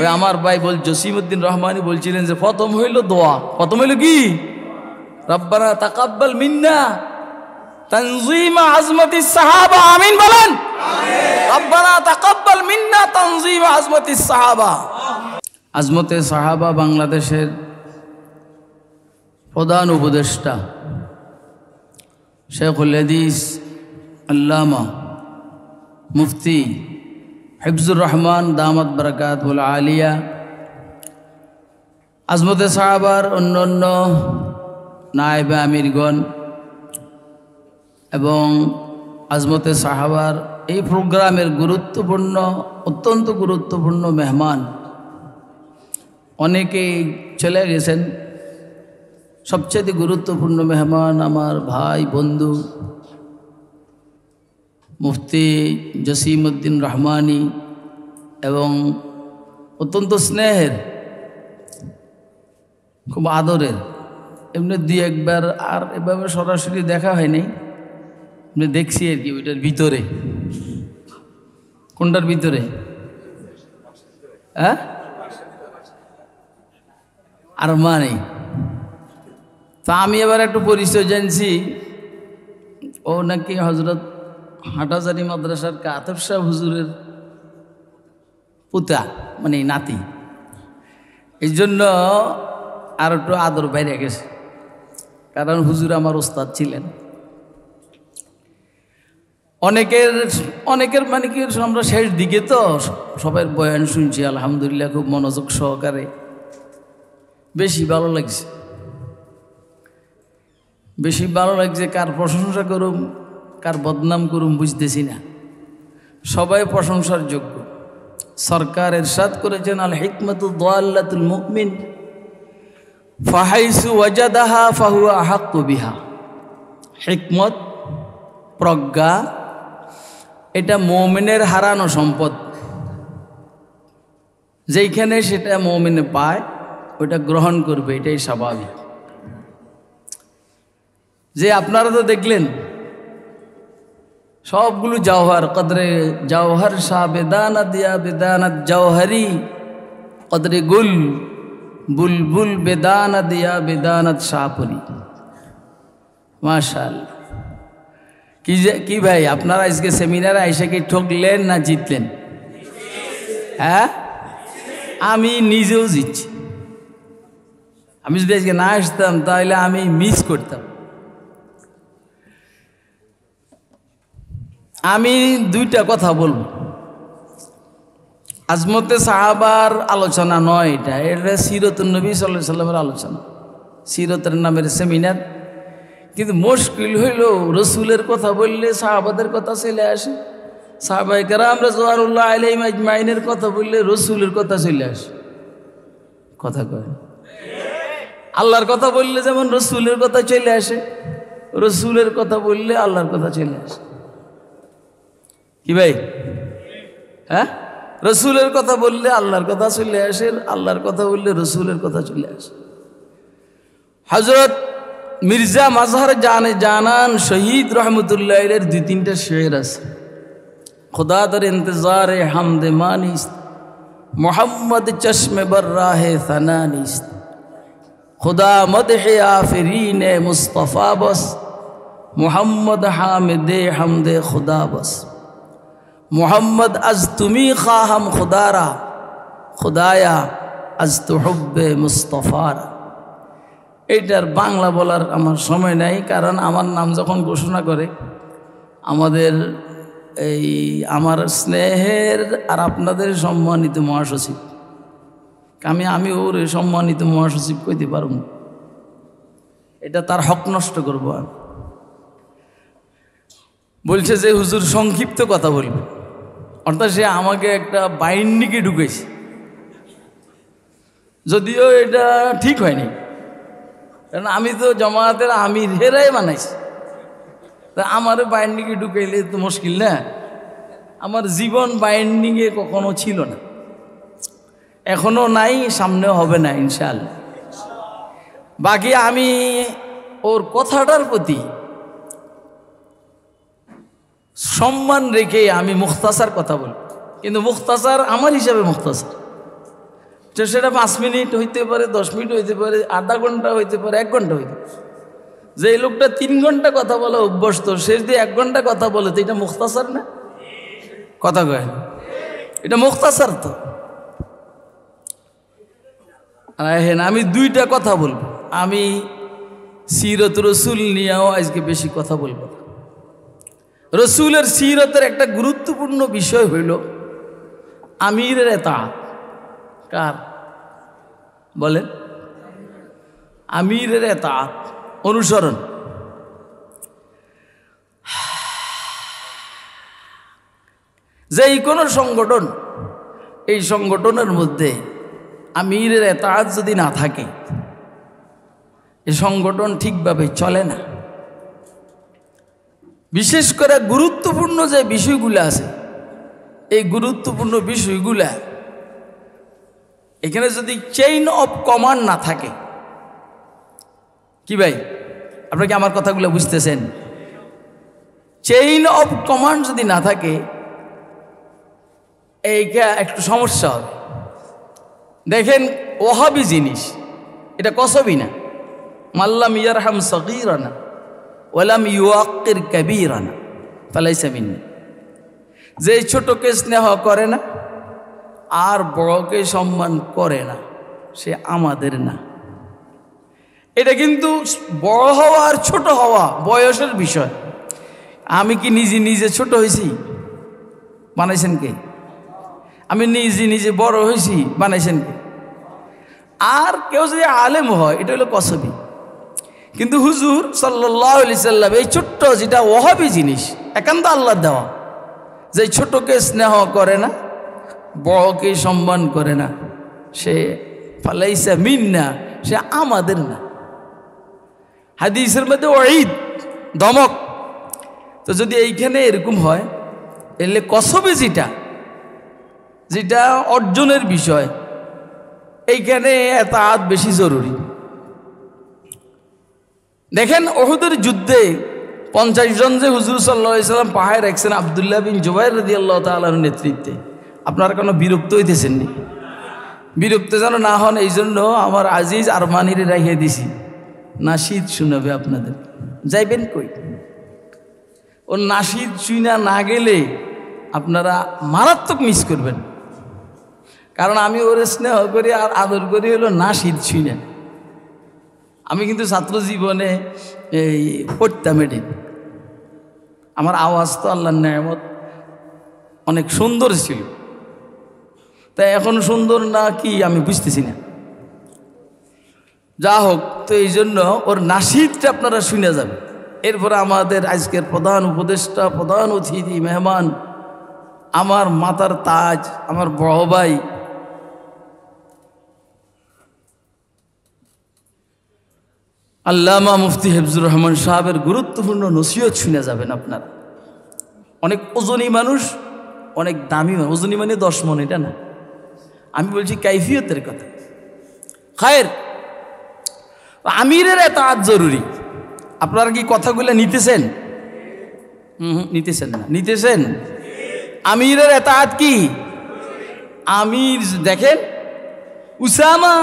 ওই আমার ভাই বল জসিমুদ্দিন রহমানি বলছিলেন যে প্রথম হইল দোয়া প্রথম হইল কি রব্বানা তাকাব্বাল মিন্না আজমতি সাহাবা আমিন বলেন রব্বানা তাকাব্বাল মিন্না সাহাবা আজমতে সাহাবা বাংলাদেশের প্রধান উপদেষ্টা শেখুল হাদিস আল্লামা মুফতি হেফজুর রহমান দামদ বরকাতুল আলিয়া আজমতে সাহাবার অন্য অন্য নায়েবে আমিরগণ এবং আজমতে সাহাবার এই প্রোগ্রামের গুরুত্বপূর্ণ অত্যন্ত গুরুত্বপূর্ণ মেহমান অনেকেই চলে গেছেন সবচেয়ে গুরুত্বপূর্ণ মেহমান আমার ভাই বন্ধু মুফতি জসিমউদ্দিন রহমানি এবং অত্যন্ত স্নেহের খুব আদরের এমনি দুই একবার আর এভাবে সরাসরি দেখা হয়নি এমনি দেখছি আর কি ওইটার ভিতরে কোনটার ভিতরে হ্যাঁ আর মানে তা আমি এবার একটু পরিচয় জানছি ও নাকি হজরত হাটাজারি মাদ্রাসার কাতব শাহ হুজুরের পুতা মানে নাতি এই জন্য আর একটু আদর বাইরে গেছে কারণ হুজুর আমার ওস্তাদ ছিলেন অনেকের অনেকের মানে কি আমরা শেষ দিকে তো সবাই বয়ান শুনছি আলহামদুলিল্লাহ খুব মনোযোগ সহকারে বেশি ভালো লাগছে বেশি ভালো লাগছে কার প্রশংসা করুম কার বদনাম করুম বুঝতেছি না সবাই প্রশংসার যোগ্য সরকার এরশাদ করেছেন আল হিকমত দোয়াল্লাতুল মুকমিন ফাহাইসু ওয়াজাদাহা ফাহুয়া আহাক্ক বিহা হিকমত প্রজ্ঞা এটা মৌমিনের হারানো সম্পদ যেইখানে সেটা মৌমিনে পায় ওটা গ্রহণ করবে এটাই স্বাভাবিক যে আপনারা তো দেখলেন সবগুলো জওহার কদরে জাওহার শাহ বেদানা দিয়া বেদানা জওহারি কদরে গুল বুলবুল বেদানা দিয়া বেদানত শাহপুরি মাশাল কি যে কি ভাই আপনারা আজকে সেমিনারে আইসে কি ঠকলেন না জিতলেন হ্যাঁ আমি নিজেও জিতছি আমি যদি আজকে না আসতাম তাহলে আমি মিস করতাম আমি দুইটা কথা বলবো আজমতে সাহাবার আলোচনা নয় এটা এটা সিরতুল নবী সাল্লাহ সাল্লামের আলোচনা সিরতের নামের সেমিনার কিন্তু মুশকিল হইল রসুলের কথা বললে সাহাবাদের কথা চলে আসে সাহাবাইকার আমরা জোয়ারুল্লাহ আলাইম মাইনের কথা বললে রসুলের কথা চলে আসে কথা কয় আল্লাহর কথা বললে যেমন রসুলের কথা চলে আসে রসুলের কথা বললে আল্লাহর কথা চলে আসে কি ভাই হ্যাঁ রসুলের কথা বললে আল্লাহর কথা চলে আসে আল্লাহর কথা বললে রসুলের কথা চলে আসে হজরত মির্জা মাজহার জানে জানান শহীদ এর দুই তিনটা শের আছে খোদা তর ইন্তজার হামদে মানিস মোহাম্মদ চশমে বর্রাহে খুদা মদ হে আফরিন মুস্তফা বস মোহাম্মদ হামদে হামদে খুদা বস মোহাম্মদ আজ তুমি খাহাম খুদারা খুদায়া আজ তো হব্বে মুস্তফার এইটার বাংলা বলার আমার সময় নাই কারণ আমার নাম যখন ঘোষণা করে আমাদের এই আমার স্নেহের আর আপনাদের সম্মানিত মহাসচিব আমি আমি ওর সম্মানিত মহাসচিব কইতে পারব এটা তার হক নষ্ট করবো আর বলছে যে হুজুর সংক্ষিপ্ত কথা বলবে অর্থাৎ সে আমাকে একটা বাইন্ডিকে ঢুকেছে যদিও এটা ঠিক হয়নি কারণ আমি তো জমাতের আমি হেরাই বানাইছি তা আমারও বাইন্ডিকে ঢুকাইলে তো মুশকিল না আমার জীবন বাইন্ডিংয়ে কখনো ছিল না এখনও নাই সামনে হবে না ইনশাল বাকি আমি ওর কথাটার প্রতি সম্মান রেখে আমি মুখতাসার কথা বলি কিন্তু মুখতাসার আমার হিসাবে মুখতাসার তো সেটা পাঁচ মিনিট হইতে পারে দশ মিনিট হইতে পারে আধা ঘন্টা হইতে পারে এক ঘন্টা হইতে পারে যে লোকটা তিন ঘন্টা কথা বলা অভ্যস্ত সে যদি এক ঘন্টা কথা বলে তো এটা মুখতাসার না কথা কয় এটা মুখতাসার তো হ্যাঁ আমি দুইটা কথা বলবো আমি সিরত রসুল নিয়েও আজকে বেশি কথা বলবো না রসুলের সিরতের একটা গুরুত্বপূর্ণ বিষয় হইল আমিরের এতাত কার বলেন আমিরের এতাত অনুসরণ যেই কোনো সংগঠন এই সংগঠনের মধ্যে আমিরের এতাত যদি না থাকে এই সংগঠন ঠিকভাবে চলে না বিশেষ করে গুরুত্বপূর্ণ যে বিষয়গুলো আছে এই গুরুত্বপূর্ণ বিষয়গুলা এখানে যদি চেইন অফ কমান্ড না থাকে কি ভাই আপনি কি আমার কথাগুলো বুঝতেছেন চেইন অফ কমান্ড যদি না থাকে এইটা একটু সমস্যা হবে দেখেন ওহাবি জিনিস এটা কসবি না মাল্লাম ইয়ারহাম সকিরা না ওয়ালাম ইউয়াক্কির কাবিরানা ফালাইসে মিন্নি যে ছোটকে স্নেহ করে না আর বড়কে সম্মান করে না সে আমাদের না এটা কিন্তু বড় হওয়া আর ছোট হওয়া বয়সের বিষয় আমি কি নিজে নিজে ছোট হয়েছি বানাইছেন কে আমি নিজে নিজে বড় হয়েছি বানাইছেন কে আর কেউ যদি আলেম হয় এটা হলো কসবি কিন্তু হুজুর সাল্লি সাল্লাম এই ছোট্ট যেটা ওহাবি জিনিস একান্ত আল্লাহ দেওয়া যে ছোটকে স্নেহ করে না বড়কে সম্মান করে না সে ফালাইসা মিন না সে আমাদের না হাদিসের মধ্যে ঈদ দমক তো যদি এইখানে এরকম হয় এলে কসবে যেটা যেটা অর্জনের বিষয় এইখানে এত বেশি জরুরি দেখেন ওহুদের যুদ্ধে পঞ্চাশ জন যে হুজুর সাল্লাহ ইসলাম পাহাড় রাখছেন আবদুল্লাহ বিন জুবাইর রদি আল্লাহ তালার নেতৃত্বে আপনার কোনো বিরক্ত হইতেছেননি বিরক্ত যেন না হন এই জন্য আমার আজিজ আর মানিরে রাখিয়ে দিছি নাসিদ শুনাবে আপনাদের যাইবেন কই ও নাসিদ শুইনা না গেলে আপনারা মারাত্মক মিস করবেন কারণ আমি ওর স্নেহ করি আর আদর করি হলো নাসিদ শুইনা আমি কিন্তু ছাত্র জীবনে এই পড়তাম এটি আমার আওয়াজ তো আল্লাহ নেয়ামত অনেক সুন্দর ছিল তাই এখন সুন্দর না কি আমি বুঝতেছি না যা হোক তো এই জন্য ওর নাসিদটা আপনারা শুনে যাবে এরপরে আমাদের আজকের প্রধান উপদেষ্টা প্রধান অতিথি মেহমান আমার মাতার তাজ আমার বড় ভাই আল্লামা মুফতি হেফজুর রহমান সাহাবের গুরুত্বপূর্ণ নসিহত শুনে যাবেন আপনার অনেক ওজনই মানুষ অনেক দামি মানুষ ওজনী মানে দশ মন এটা না আমি বলছি কাইফিয়তের কথা খায়ের আমিরের এত আজ জরুরি আপনারা কি কথাগুলো নিতেছেন হুম নিতেছেন না নিতেছেন আমিরের এত আজ কি আমির দেখেন উসামা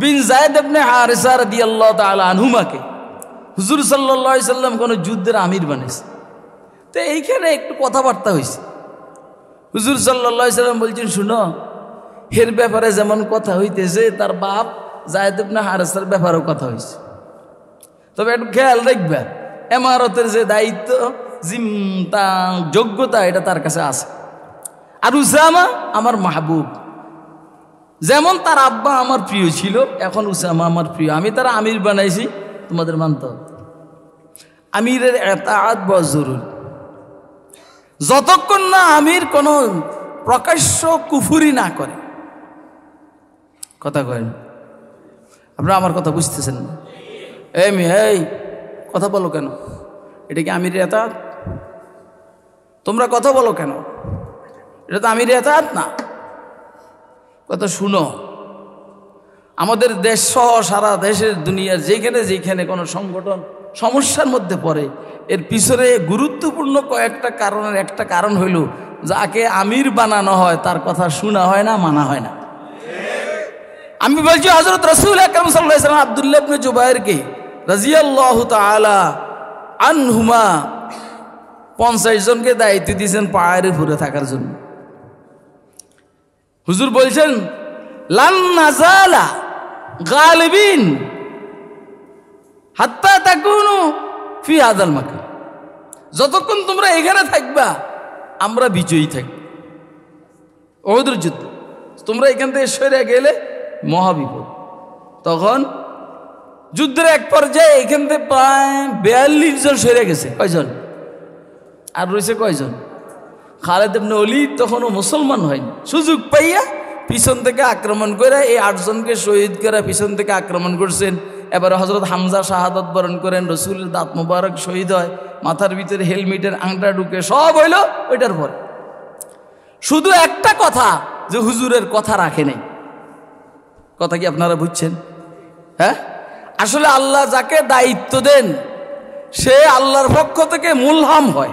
বিন জায়দ আপনি হারিসা দিয়াল্লাহ তালা আনহুমাকে হুজুর সাল্লা সাল্লাম কোনো যুদ্ধের আমির বানিয়েছে তো এইখানে একটু কথাবার্তা হয়েছে হুজুর সাল্লা সাল্লাম বলছেন শুনো এর ব্যাপারে যেমন কথা হইতেছে তার বাপ জায়দ আপনি হারিসার ব্যাপারেও কথা হয়েছে তবে একটু খেয়াল রাখবে এমারতের যে দায়িত্ব জিম যোগ্যতা এটা তার কাছে আছে আর উসামা আমার মাহবুব যেমন তার আব্বা আমার প্রিয় ছিল এখন উসামা আমার প্রিয় আমি তারা আমির বানাইছি তোমাদের মানতে হবে আমিরের এতাত বস জরুরি যতক্ষণ না আমির কোনো প্রকাশ্য কুফুরি না করে কথা করেন আপনারা আমার কথা বুঝতেছেন এই মেয়ে এই কথা বলো কেন এটা কি আমির এতাত তোমরা কথা বলো কেন এটা তো আমির এতাত না কথা শুনো আমাদের দেশ সহ সারা দেশের দুনিয়ার যেখানে যেখানে কোনো সংগঠন সমস্যার মধ্যে পড়ে এর পিছনে গুরুত্বপূর্ণ কয়েকটা কারণের একটা কারণ হইল যাকে আমির বানানো হয় তার কথা শোনা হয় না মানা হয় না আমি বলছি হজরত রসুল আকরম সাল্লাম আবদুল্লাহ জুবাইরকে রাজিয়াল্লাহ তালা আনহুমা পঞ্চাশ জনকে দায়িত্ব দিয়েছেন পাহাড়ে ঘুরে থাকার জন্য হুজুর বলছেন গালবিন ফি আদাল যতক্ষণ তোমরা এখানে থাকবা আমরা বিজয়ী থাকব যুদ্ধ তোমরা এখান থেকে সরে গেলে মহাবিপদ তখন যুদ্ধের এক পর্যায়ে এখান থেকে প্রায় বিয়াল্লিশ জন সরে গেছে কয়জন আর রয়েছে কয়জন খালেদ এমনি অলি তখনও মুসলমান হয়নি সুযোগ পাইয়া পিছন থেকে আক্রমণ করে এই আটজনকে শহীদ করে পিছন থেকে আক্রমণ করছেন এবারে হজরত হামজা শাহাদত বরণ করেন রসুলের দাঁত মুবারক শহীদ হয় মাথার ভিতরে হেলমেটের আংটা ঢুকে সব হইল ওইটার পর শুধু একটা কথা যে হুজুরের কথা রাখে নেই কথা কি আপনারা বুঝছেন হ্যাঁ আসলে আল্লাহ যাকে দায়িত্ব দেন সে আল্লাহর পক্ষ থেকে মূলহাম হয়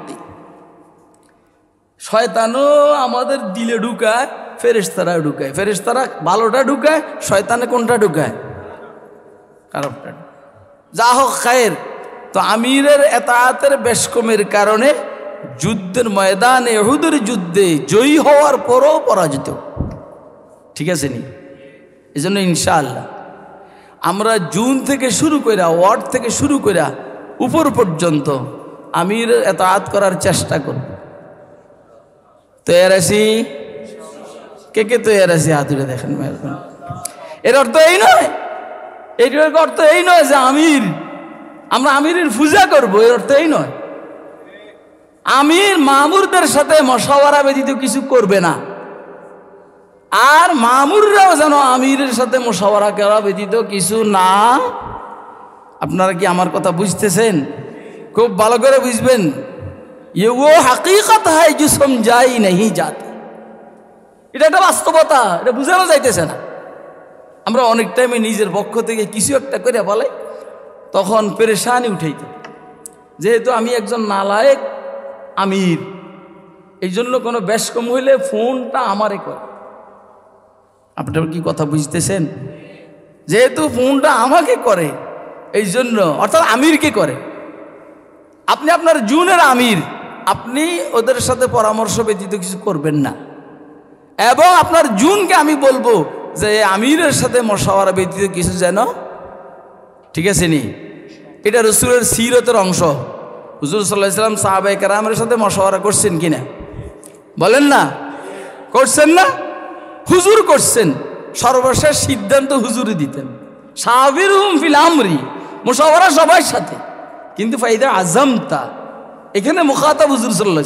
শয়তানও আমাদের দিলে ঢুকায় ফেরেশতারা ঢুকায় ফেরেশতারা ভালোটা ঢুকায় শয়তানে কোনটা ঢুকায় খারাপটা যা হোক খায়ের তো আমিরের এতায়াতের বেশকমের কারণে যুদ্ধের ময়দানে এহুদের যুদ্ধে জয়ী হওয়ার পরও পরাজিত ঠিক আছে নি এই জন্য ইনশাআল্লাহ আমরা জুন থেকে শুরু কইরা ওয়ার্ড থেকে শুরু কইরা উপর পর্যন্ত আমির এত আত করার চেষ্টা করব তৈয়ার আছি কে কে তৈয়ার আছি হাত উঠে দেখেন এর অর্থ এই নয় এটির অর্থ এই নয় যে আমির আমরা আমিরের পূজা করব এর অর্থ এই নয় আমির মামুরদের সাথে মশাওয়ারা ব্যতীত কিছু করবে না আর মামুররাও যেন আমিরের সাথে মশাওয়ারা করা ব্যতীত কিছু না আপনারা কি আমার কথা বুঝতেছেন খুব ভালো করে বুঝবেন ये वो हकीकत है जो समझाई नहीं जाती এটা একটা বাস্তবতা এটা বুঝানো যাইতেছে না আমরা অনেক টাইমে নিজের পক্ষ থেকে কিছু একটা করে বলে তখন পেরেশানি উঠেইত যেহেতু আমি একজন নালায়েক আমির এই জন্য কোনো ব্যাস কম হইলে ফোনটা আমারে করে আপনার কি কথা বুঝতেছেন যেহেতু ফোনটা আমাকে করে এই জন্য অর্থাৎ আমিরকে করে আপনি আপনার জুনের আমির আপনি ওদের সাথে পরামর্শ ব্যতীত কিছু করবেন না এবং আপনার জুনকে আমি বলবো যে আমিরের সাথে মশাওয়ারা ব্যতীত কিছু যেন ঠিক আছে নি এটা রসুলের সিরতের অংশ হুজুর সাল্লাহ ইসলাম সাহাবাই কারামের সাথে মশাওয়ারা করছেন কিনা বলেন না করছেন না হুজুর করছেন সর্বশেষ সিদ্ধান্ত হুজুরে দিতেন সাহাবির হুম ফিল আমরি মশওয়ারা সবার সাথে কিন্তু ফাইদা আজমতা এখানে মুখাতা হুজুর সাল্লাহ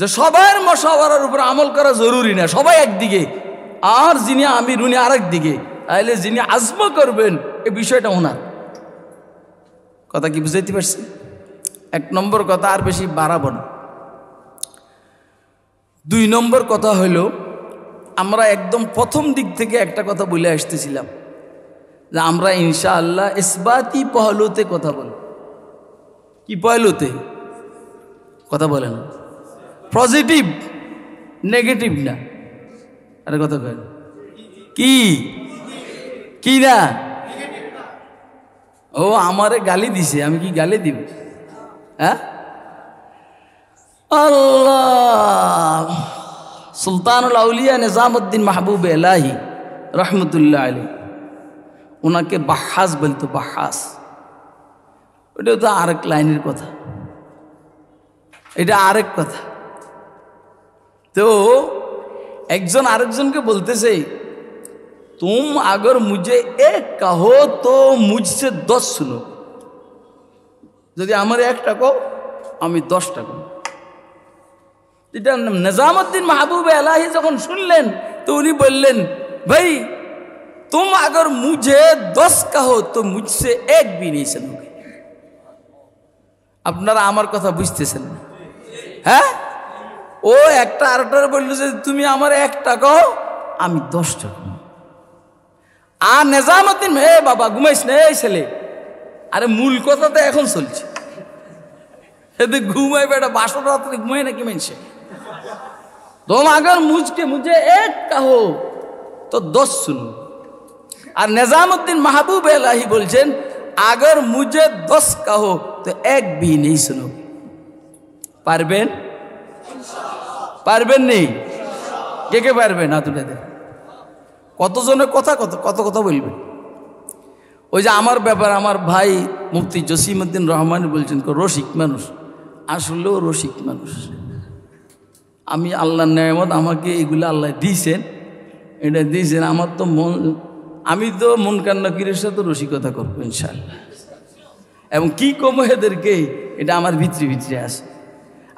যে সবার মশাওয়ারার উপর আমল করা জরুরি না সবাই একদিকে আর যিনি আমির উনি আরেক দিকে তাহলে যিনি আজমা করবেন এ বিষয়টা ওনার কথা কি বুঝাইতে পারছি এক নম্বর কথা আর বেশি বাড়াবো না দুই নম্বর কথা হইল আমরা একদম প্রথম দিক থেকে একটা কথা বলে আসতেছিলাম যে আমরা ইনশাআল্লাহ ইসবাতি পহলতে কথা বলি কি পয়লুতে কথা বলেন পজিটিভ নেগেটিভ না আরে কথা বলেন কি কি না ও আমারে গালি দিছে আমি কি গালি দিব হ্যাঁ আল্লাহ সুলতানুল আউলিয়া নিজামুদ্দিন মাহবুব এলাহি রহমতুল্লাহ আলী ওনাকে বাহাস বলতো বাহাস ওটা তো আরেক লাইনের কথা এটা আরেক কথা তো একজন আরেকজনকে বলতেছে তুম আগর মুঝে এক কাহো তো মুঝসে দশ লোক যদি আমার একটা কো আমি দশটা কো এটা নিজামুদ্দিন মাহবুব আলাহি যখন শুনলেন তো উনি বললেন ভাই তুম আগর মুঝে দশ কাহো তো মুঝসে এক বিনিয়েছেন ওকে আপনারা আমার কথা বুঝতেছেন হ্যাঁ ও একটা আরেকটার বললো যে তুমি আমার একটা কও আমি দশ টাকা আর নেজামতিন হে বাবা ঘুমাইস না এই ছেলে আরে মূল কথা তো এখন চলছে এতে ঘুমাই বেটা বাসর রাত্রে ঘুমাই নাকি মানছে তোমাগর আগর মুজকে মুজে এক কাহো তো দশ শুনু আর নেজামুদ্দিন মাহবুব এলাহি বলছেন আগর মুজে দশ কাহো তো এক বিয়ে নেই শুনো পারবেন পারবেন নেই কে কে পারবেন হাতুটাতে কতজনের কথা কত কত কথা বলবেন ওই যে আমার ব্যাপার আমার ভাই মুফতি উদ্দিন রহমান বলছেন রসিক মানুষ আসলেও রসিক মানুষ আমি আল্লাহ নেয়ামত আমাকে এগুলো আল্লাহ দিয়েছেন এটা দিয়েছেন আমার তো মন আমি তো মন কান্না কিরের সাথে রসিকতা করবো ইনশাল্লাহ এবং কি কম এদেরকে এটা আমার ভিতরে ভিতরে আসে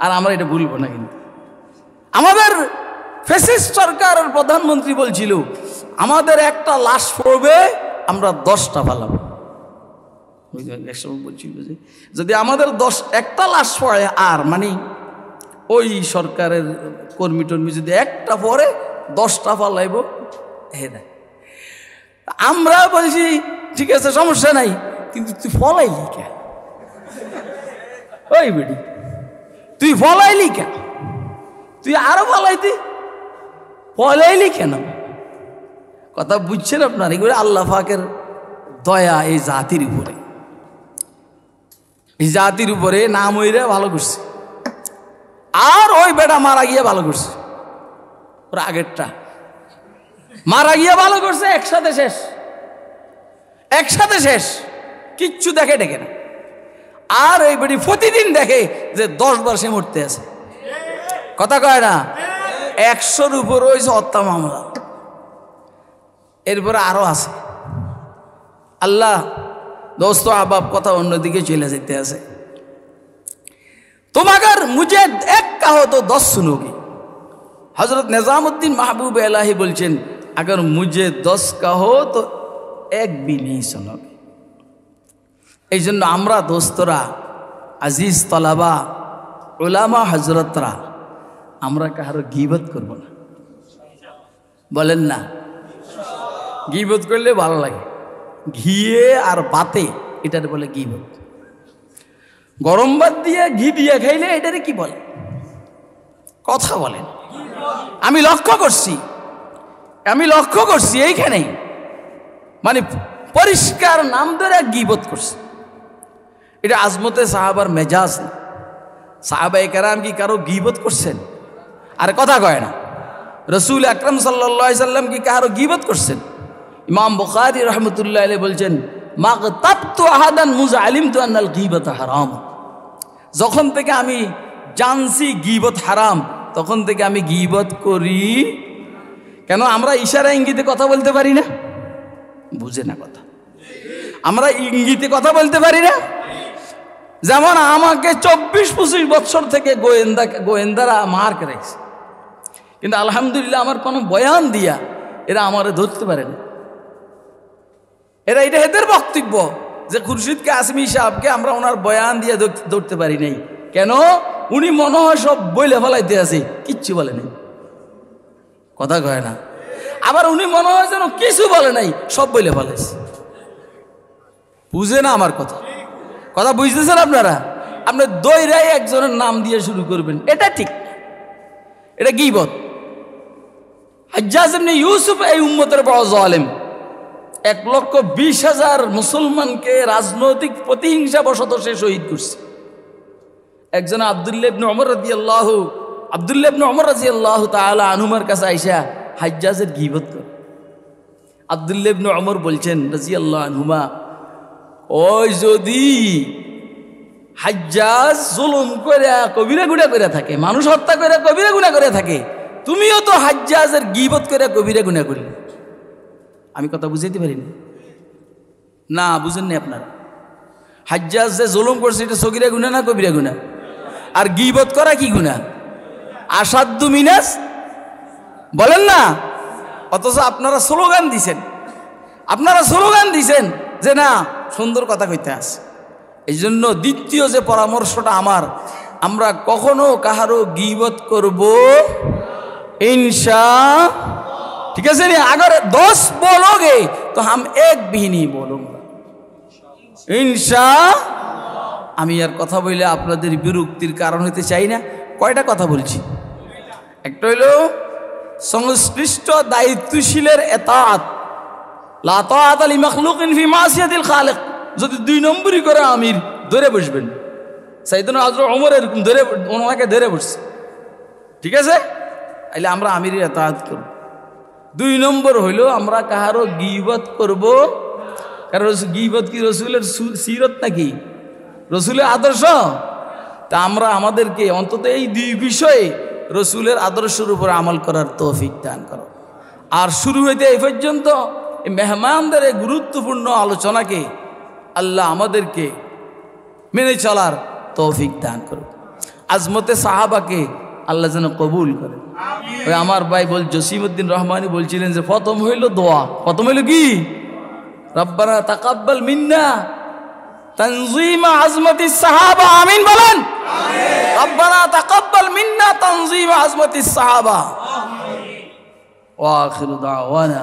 আর আমরা এটা ভুলব না কিন্তু আমাদের ফেসিস সরকার প্রধানমন্ত্রী বলছিল আমাদের একটা লাশ পড়বে আমরা দশটা পালাবো বলছিল যে যদি আমাদের দশ একটা লাশ পড়ে আর মানে ওই সরকারের কর্মী টর্মী যদি একটা পরে দশটা পালাইব হে আমরা বলছি ঠিক আছে সমস্যা নাই কিন্তু তুই ফলাইলি কে ওই বেটি তুই ফলাইলি কে তুই আরো ফলাইতি ফলাইলি কেন কথা বুঝছেন আপনার এগুলো আল্লাহ ফাকের দয়া এই জাতির উপরে এই জাতির উপরে নাম হইরে ভালো করছে আর ওই বেটা মারা গিয়ে ভালো করছে ওর আগেরটা মারা গিয়ে ভালো করছে একসাথে শেষ একসাথে শেষ কিচ্ছু দেখে ডেকে না আর এই বেটি প্রতিদিন দেখে যে বার সে মরতে আছে কথা কয় না একশোর উপর রয়েছে হত্যা মামলা এরপরে আরও আছে আল্লাহ দোস্ত আবাব কথা অন্যদিকে চলে যেতে আছে তোমাকার মুজে এক কাহ তো দশ কি হজরত নিজামুদ্দিন মাহবুব এলাহি বলছেন আগর মুজে দশ কাহ তো এক বিলি সুনোগি এই জন্য আমরা দোস্তরা আজিজ তলাবা ওলামা হজরতরা আমরা কাহারো গিবত করব না বলেন না গিবত করলে ভালো লাগে ঘিয়ে আর বাতে এটার বলে গিবত গরম বাদ দিয়ে ঘি দিয়ে খাইলে এটারে কি বলে কথা বলেন আমি লক্ষ্য করছি আমি লক্ষ্য করছি এইখানে মানে পরিষ্কার নাম ধরে গিবত করছি এটা আজমতে সাহাবার মেজাজ না সাহাবাই কারাম কি কারো গিবত করছেন আর কথা কয় না রসুল আকরম সাল্লা সাল্লাম কি কারো গিবত করছেন ইমাম বুখারি রহমতুল্লাহ আলী বলছেন আহাদান আলিম তো গিবত হারাম যখন থেকে আমি জানছি গিবত হারাম তখন থেকে আমি গিবত করি কেন আমরা ইশারা ইঙ্গিতে কথা বলতে পারি না বুঝে না কথা আমরা ইঙ্গিতে কথা বলতে পারি না যেমন আমাকে চব্বিশ পঁচিশ বছর থেকে গোয়েন্দা গোয়েন্দারা মার করেছে কিন্তু আলহামদুলিল্লাহ আমার কোনো বয়ান দিয়া এরা আমার ধরতে পারে না এরা এটা এদের বক্তব্য যে খুরশিদকে আসমি সাহেবকে আমরা ওনার বয়ান দিয়ে ধরতে পারি নাই কেন উনি মনে হয় সব বইলে ফেলাইতে আছে কিচ্ছু বলে নাই কথা কয় না আবার উনি মনে হয় যেন কিছু বলে নাই সব বইলে ফেলাইছে বুঝে না আমার কথা কথা বুঝতেছেন আপনারা আপনি দৈরাই একজনের নাম দিয়ে শুরু করবেন এটা ঠিক এটা কি হাজ্জাজ এমনি ইউসুফ এই উম্মতের বড় জলেম এক লক্ষ বিশ হাজার মুসলমানকে রাজনৈতিক প্রতিহিংসা বশত সে শহীদ করছে একজন আবদুল্লেবন অমর রাজি অমর আনুমার কাছে আইসা হাজ্জাজের গিবত করে আবদুল্লেবন বলছেন রাজি আনহুমা ওই যদি হাজ্জাজ জুলুম করে কবিরা গুণা করে থাকে মানুষ হত্যা করে কবিরা গুণা করে থাকে তুমিও তো হাজ্জাজের গিবত করে কবিরা গুণা করি আমি কথা বুঝাইতে পারিনি না বুঝেন নি আপনারা হাজ্জাজ যে জুলুম করছে এটা সগিরা গুণা না কবিরা গুণা আর গিবত করা কি গুণা আসাধ্য মিনাস বলেন না অথচ আপনারা স্লোগান দিছেন আপনারা স্লোগান দিছেন যে না সুন্দর কথা কইতে আস এই জন্য দ্বিতীয় যে পরামর্শটা আমার আমরা কখনো কাহারও গিবত করব ইনশা ঠিক আছে নি আগর দশ গে তো আম এক বিহিনী বলো ইনশা আমি আর কথা বললে আপনাদের বিরক্তির কারণ হতে চাই না কয়টা কথা বলছি একটা হইল সংশ্লিষ্ট দায়িত্বশীলের এতাত লাতালি মখলুক ইনফি মাসিয়াদিল খালেক যদি দুই নম্বরই করে আমির ধরে বসবেন সাইদুল আজর ওমর এরকম ধরে ওনাকে ধরে বসছে ঠিক আছে তাইলে আমরা আমির এতাহাত করব দুই নম্বর হইল আমরা কাহারও গিবত করব কারণ গিবত কি রসুলের সিরত নাকি রসুলের আদর্শ তা আমরা আমাদেরকে অন্তত এই দুই বিষয়ে রসুলের আদর্শের উপর আমল করার তৌফিক দান করো আর শুরু হইতে এই পর্যন্ত এই মেহমানদের এই গুরুত্বপূর্ণ আলোচনাকে আল্লাহ আমাদেরকে মেনে চলার তৌফিক দান করুক আজমতে সাহাবাকে আল্লাহ যেন কবুল করে ওই আমার ভাই বল জসিমুদ্দিন রহমানি বলছিলেন যে প্রথম হইল দোয়া প্রথম হইল কি রব্বানা তাকাব্বাল মিন্না তানজিমা আজমতি সাহাবা আমিন বলেন রব্বানা তাকাব্বাল মিন্না তানজিমা আজমতি সাহাবা ওয়া আখিরু দাওয়ানা